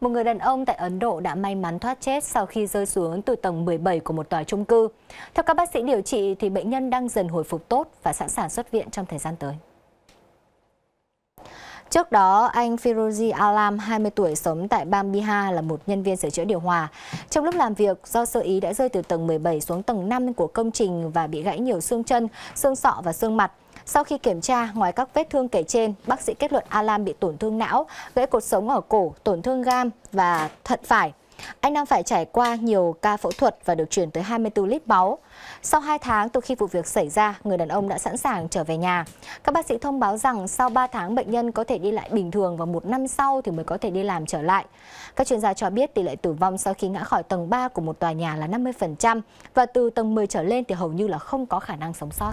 một người đàn ông tại Ấn Độ đã may mắn thoát chết sau khi rơi xuống từ tầng 17 của một tòa chung cư. Theo các bác sĩ điều trị thì bệnh nhân đang dần hồi phục tốt và sẵn sàng xuất viện trong thời gian tới. Trước đó, anh Firuzi Alam, 20 tuổi, sống tại bang Bihar là một nhân viên sửa chữa điều hòa. Trong lúc làm việc, do sơ ý đã rơi từ tầng 17 xuống tầng 5 của công trình và bị gãy nhiều xương chân, xương sọ và xương mặt. Sau khi kiểm tra, ngoài các vết thương kể trên, bác sĩ kết luận Alam bị tổn thương não, gãy cột sống ở cổ, tổn thương gam và thận phải. Anh Nam phải trải qua nhiều ca phẫu thuật và được chuyển tới 24 lít máu. Sau 2 tháng từ khi vụ việc xảy ra, người đàn ông đã sẵn sàng trở về nhà. Các bác sĩ thông báo rằng sau 3 tháng bệnh nhân có thể đi lại bình thường và một năm sau thì mới có thể đi làm trở lại. Các chuyên gia cho biết tỷ lệ tử vong sau khi ngã khỏi tầng 3 của một tòa nhà là 50% và từ tầng 10 trở lên thì hầu như là không có khả năng sống sót.